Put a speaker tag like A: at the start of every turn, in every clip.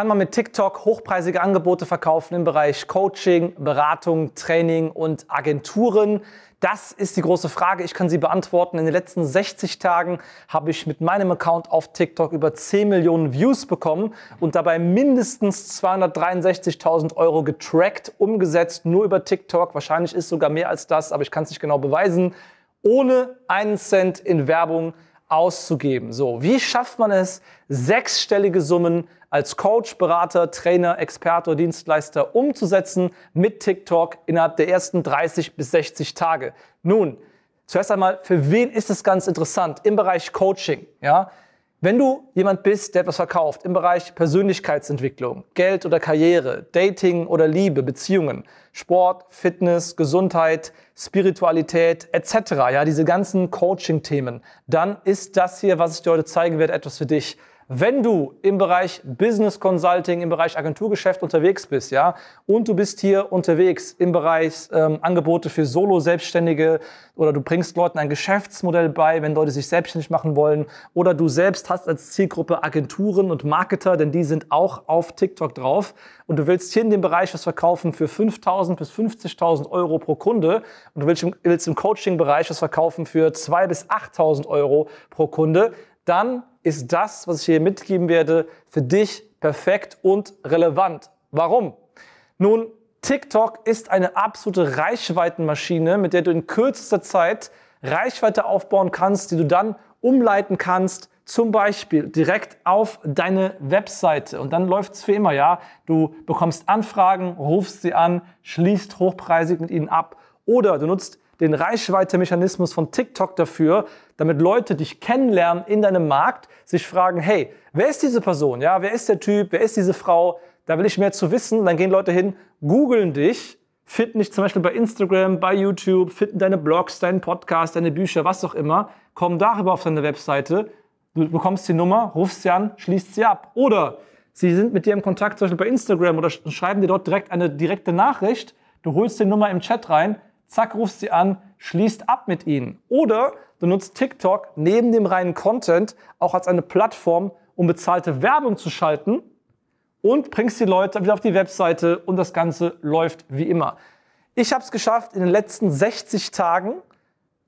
A: kann man mit TikTok hochpreisige Angebote verkaufen im Bereich Coaching, Beratung, Training und Agenturen? Das ist die große Frage. Ich kann sie beantworten. In den letzten 60 Tagen habe ich mit meinem Account auf TikTok über 10 Millionen Views bekommen und dabei mindestens 263.000 Euro getrackt, umgesetzt, nur über TikTok. Wahrscheinlich ist sogar mehr als das, aber ich kann es nicht genau beweisen. Ohne einen Cent in Werbung auszugeben. So, wie schafft man es, sechsstellige Summen als Coach, Berater, Trainer, Experte Dienstleister umzusetzen mit TikTok innerhalb der ersten 30 bis 60 Tage? Nun, zuerst einmal, für wen ist es ganz interessant im Bereich Coaching? Ja, wenn du jemand bist, der etwas verkauft im Bereich Persönlichkeitsentwicklung, Geld oder Karriere, Dating oder Liebe, Beziehungen, Sport, Fitness, Gesundheit, Spiritualität etc., ja, diese ganzen Coaching-Themen, dann ist das hier, was ich dir heute zeigen werde, etwas für dich. Wenn du im Bereich Business Consulting, im Bereich Agenturgeschäft unterwegs bist, ja, und du bist hier unterwegs im Bereich ähm, Angebote für Solo-Selbstständige oder du bringst Leuten ein Geschäftsmodell bei, wenn Leute sich selbstständig machen wollen, oder du selbst hast als Zielgruppe Agenturen und Marketer, denn die sind auch auf TikTok drauf und du willst hier in dem Bereich was verkaufen für 5.000 bis 50.000 Euro pro Kunde und du willst im, willst im Coaching-Bereich was verkaufen für 2.000 bis 8.000 Euro pro Kunde, dann ist das, was ich hier mitgeben werde, für dich perfekt und relevant. Warum? Nun, TikTok ist eine absolute Reichweitenmaschine, mit der du in kürzester Zeit Reichweite aufbauen kannst, die du dann umleiten kannst, zum Beispiel direkt auf deine Webseite. Und dann läuft es für immer, ja. Du bekommst Anfragen, rufst sie an, schließt hochpreisig mit ihnen ab. Oder du nutzt den Reichweite-Mechanismus von TikTok dafür, damit Leute dich kennenlernen in deinem Markt, sich fragen, hey, wer ist diese Person? Ja, wer ist der Typ? Wer ist diese Frau? Da will ich mehr zu wissen. Dann gehen Leute hin, googeln dich, finden dich zum Beispiel bei Instagram, bei YouTube, finden deine Blogs, deinen Podcast, deine Bücher, was auch immer, kommen darüber auf deine Webseite, du bekommst die Nummer, rufst sie an, schließt sie ab. Oder sie sind mit dir im Kontakt, zum Beispiel bei Instagram oder schreiben dir dort direkt eine direkte Nachricht, du holst die Nummer im Chat rein, zack, rufst sie an, schließt ab mit ihnen. Oder du nutzt TikTok neben dem reinen Content auch als eine Plattform, um bezahlte Werbung zu schalten und bringst die Leute wieder auf die Webseite und das Ganze läuft wie immer. Ich habe es geschafft, in den letzten 60 Tagen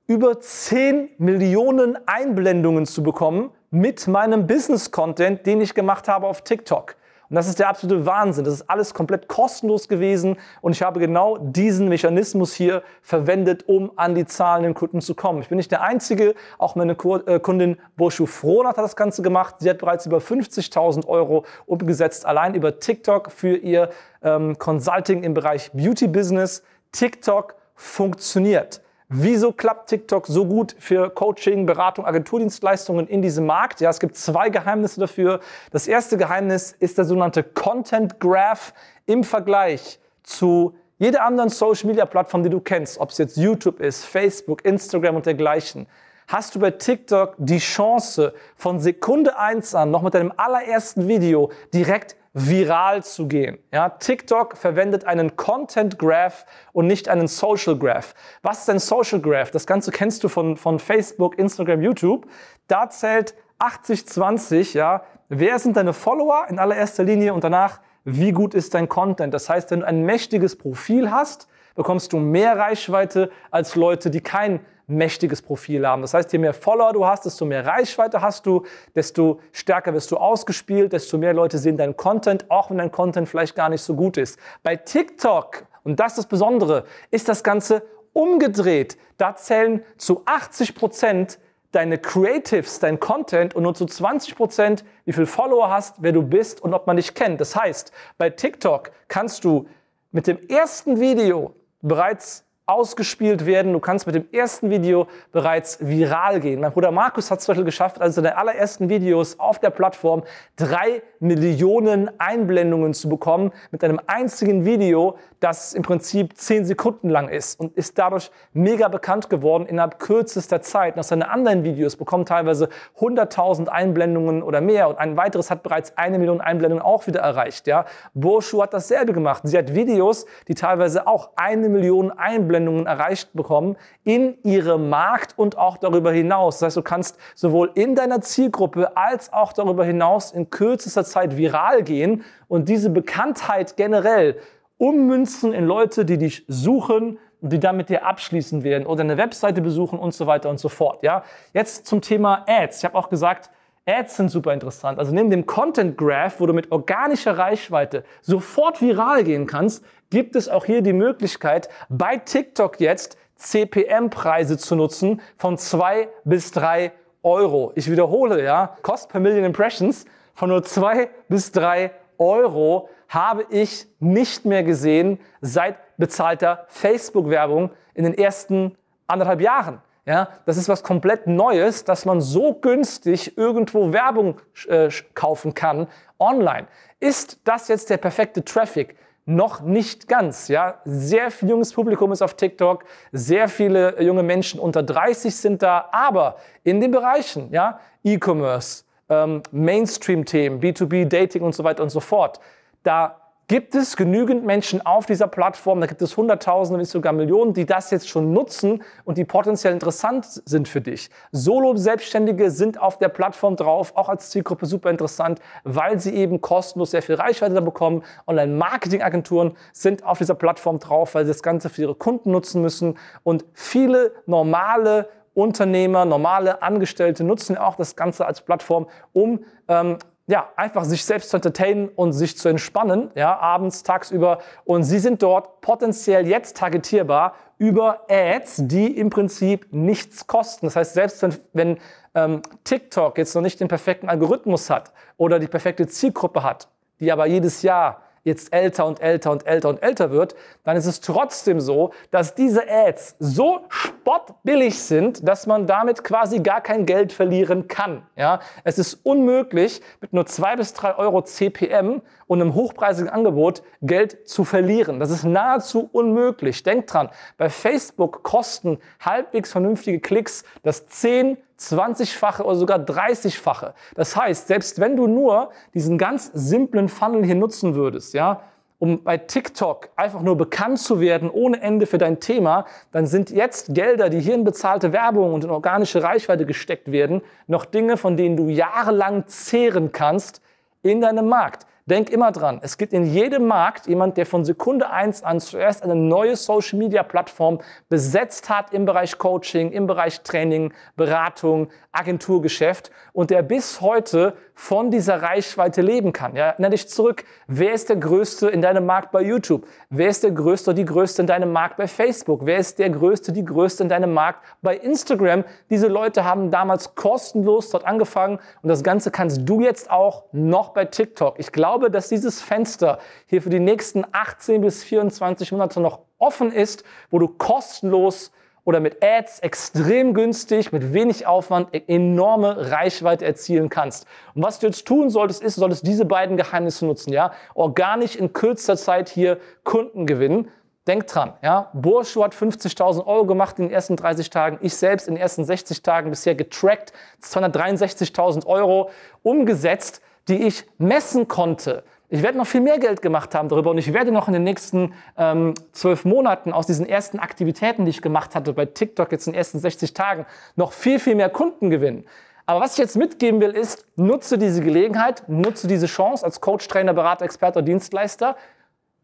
A: über 10 Millionen Einblendungen zu bekommen mit meinem Business-Content, den ich gemacht habe auf TikTok. Und das ist der absolute Wahnsinn. Das ist alles komplett kostenlos gewesen und ich habe genau diesen Mechanismus hier verwendet, um an die zahlenden Kunden zu kommen. Ich bin nicht der Einzige, auch meine äh, Kundin Boschu Frohnert hat das Ganze gemacht. Sie hat bereits über 50.000 Euro umgesetzt, allein über TikTok für ihr ähm, Consulting im Bereich Beauty Business. TikTok funktioniert. Wieso klappt TikTok so gut für Coaching, Beratung, Agenturdienstleistungen in diesem Markt? Ja, es gibt zwei Geheimnisse dafür. Das erste Geheimnis ist der sogenannte Content Graph im Vergleich zu jeder anderen Social Media Plattform, die du kennst, ob es jetzt YouTube ist, Facebook, Instagram und dergleichen. Hast du bei TikTok die Chance, von Sekunde 1 an noch mit deinem allerersten Video direkt viral zu gehen. Ja, TikTok verwendet einen Content Graph und nicht einen Social Graph. Was ist ein Social Graph? Das Ganze kennst du von, von Facebook, Instagram, YouTube. Da zählt 80-20, ja. Wer sind deine Follower in allererster Linie und danach, wie gut ist dein Content? Das heißt, wenn du ein mächtiges Profil hast, bekommst du mehr Reichweite als Leute, die kein mächtiges Profil haben. Das heißt, je mehr Follower du hast, desto mehr Reichweite hast du, desto stärker wirst du ausgespielt, desto mehr Leute sehen deinen Content, auch wenn dein Content vielleicht gar nicht so gut ist. Bei TikTok, und das ist das Besondere, ist das Ganze umgedreht. Da zählen zu 80 Prozent deine Creatives, dein Content und nur zu 20 Prozent, wie viel Follower hast, wer du bist und ob man dich kennt. Das heißt, bei TikTok kannst du mit dem ersten Video bereits ausgespielt werden. Du kannst mit dem ersten Video bereits viral gehen. Mein Bruder Markus hat es zum Beispiel geschafft, also in den allerersten Videos auf der Plattform drei Millionen Einblendungen zu bekommen mit einem einzigen Video, das im Prinzip zehn Sekunden lang ist und ist dadurch mega bekannt geworden innerhalb kürzester Zeit. Noch seine anderen Videos bekommen teilweise 100.000 Einblendungen oder mehr und ein weiteres hat bereits eine Million Einblendungen auch wieder erreicht. Ja, Burschu hat dasselbe gemacht. Sie hat Videos, die teilweise auch eine Million Einblendungen Einblendungen erreicht bekommen in ihrem Markt und auch darüber hinaus. Das heißt, du kannst sowohl in deiner Zielgruppe als auch darüber hinaus in kürzester Zeit viral gehen und diese Bekanntheit generell ummünzen in Leute, die dich suchen, und die dann mit dir abschließen werden oder eine Webseite besuchen und so weiter und so fort. Ja? Jetzt zum Thema Ads. Ich habe auch gesagt, Ads sind super interessant. Also neben dem Content Graph, wo du mit organischer Reichweite sofort viral gehen kannst, gibt es auch hier die Möglichkeit, bei TikTok jetzt CPM-Preise zu nutzen von zwei bis drei Euro. Ich wiederhole, ja, Cost per Million Impressions von nur zwei bis drei Euro habe ich nicht mehr gesehen seit bezahlter Facebook-Werbung in den ersten anderthalb Jahren. Ja, das ist was komplett Neues, dass man so günstig irgendwo Werbung äh, kaufen kann online. Ist das jetzt der perfekte Traffic? Noch nicht ganz, ja. Sehr viel junges Publikum ist auf TikTok, sehr viele junge Menschen unter 30 sind da, aber in den Bereichen, ja, E-Commerce, ähm, Mainstream-Themen, B2B, Dating und so weiter und so fort, da gibt es genügend Menschen auf dieser Plattform, da gibt es Hunderttausende, wenn nicht sogar Millionen, die das jetzt schon nutzen und die potenziell interessant sind für dich. Solo-Selbstständige sind auf der Plattform drauf, auch als Zielgruppe super interessant, weil sie eben kostenlos sehr viel Reichweite da bekommen. Online-Marketing-Agenturen sind auf dieser Plattform drauf, weil sie das Ganze für ihre Kunden nutzen müssen und viele normale Unternehmer, normale Angestellte nutzen auch das Ganze als Plattform, um ähm, ja, einfach sich selbst zu entertainen und sich zu entspannen, ja, abends, tagsüber. Und sie sind dort potenziell jetzt targetierbar über Ads, die im Prinzip nichts kosten. Das heißt, selbst wenn, wenn ähm, TikTok jetzt noch nicht den perfekten Algorithmus hat oder die perfekte Zielgruppe hat, die aber jedes Jahr jetzt älter und älter und älter und älter wird, dann ist es trotzdem so, dass diese Ads so spottbillig sind, dass man damit quasi gar kein Geld verlieren kann. Ja? Es ist unmöglich, mit nur zwei bis drei Euro CPM und einem hochpreisigen Angebot Geld zu verlieren. Das ist nahezu unmöglich. Denkt dran, bei Facebook kosten halbwegs vernünftige Klicks das 10 20-fache oder sogar 30-fache. Das heißt, selbst wenn du nur diesen ganz simplen Funnel hier nutzen würdest, ja, um bei TikTok einfach nur bekannt zu werden, ohne Ende für dein Thema, dann sind jetzt Gelder, die hier in bezahlte Werbung und in organische Reichweite gesteckt werden, noch Dinge, von denen du jahrelang zehren kannst in deinem Markt. Denk immer dran, es gibt in jedem Markt jemand, der von Sekunde 1 an zuerst eine neue Social Media Plattform besetzt hat im Bereich Coaching, im Bereich Training, Beratung, Agenturgeschäft und der bis heute von dieser Reichweite leben kann. Ja, erinnere dich zurück. Wer ist der Größte in deinem Markt bei YouTube? Wer ist der Größte oder die Größte in deinem Markt bei Facebook? Wer ist der Größte, die Größte in deinem Markt bei Instagram? Diese Leute haben damals kostenlos dort angefangen und das Ganze kannst du jetzt auch noch bei TikTok. Ich glaube, dass dieses Fenster hier für die nächsten 18 bis 24 Monate noch offen ist, wo du kostenlos oder mit Ads extrem günstig, mit wenig Aufwand e- enorme Reichweite erzielen kannst. Und was du jetzt tun solltest, ist, solltest diese beiden Geheimnisse nutzen, ja? Organisch in kürzester Zeit hier Kunden gewinnen. Denk dran, ja? Burschu hat 50.000 Euro gemacht in den ersten 30 Tagen. Ich selbst in den ersten 60 Tagen bisher getrackt 263.000 Euro umgesetzt, die ich messen konnte. Ich werde noch viel mehr Geld gemacht haben darüber und ich werde noch in den nächsten ähm, zwölf Monaten aus diesen ersten Aktivitäten, die ich gemacht hatte bei TikTok jetzt in den ersten 60 Tagen, noch viel, viel mehr Kunden gewinnen. Aber was ich jetzt mitgeben will, ist, nutze diese Gelegenheit, nutze diese Chance als Coach, Trainer, Berater, Experte oder Dienstleister.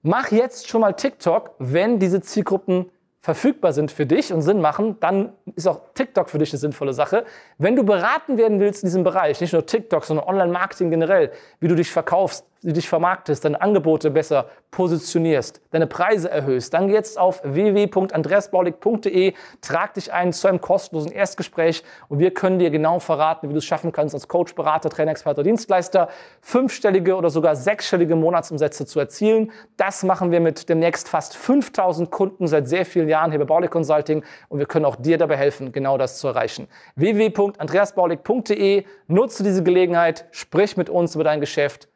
A: Mach jetzt schon mal TikTok, wenn diese Zielgruppen verfügbar sind für dich und Sinn machen, dann ist auch TikTok für dich eine sinnvolle Sache. Wenn du beraten werden willst in diesem Bereich, nicht nur TikTok, sondern Online-Marketing generell, wie du dich verkaufst, du dich vermarktest, deine Angebote besser positionierst, deine Preise erhöhst, dann jetzt auf www.andreasbaulig.de, trag dich ein zu einem kostenlosen Erstgespräch und wir können dir genau verraten, wie du es schaffen kannst, als Coach, Berater, Trainer, Experte, Dienstleister fünfstellige oder sogar sechsstellige Monatsumsätze zu erzielen. Das machen wir mit demnächst fast 5000 Kunden seit sehr vielen Jahren hier bei Baulig Consulting und wir können auch dir dabei helfen, genau das zu erreichen. www.andreasbaulig.de, nutze diese Gelegenheit, sprich mit uns über dein Geschäft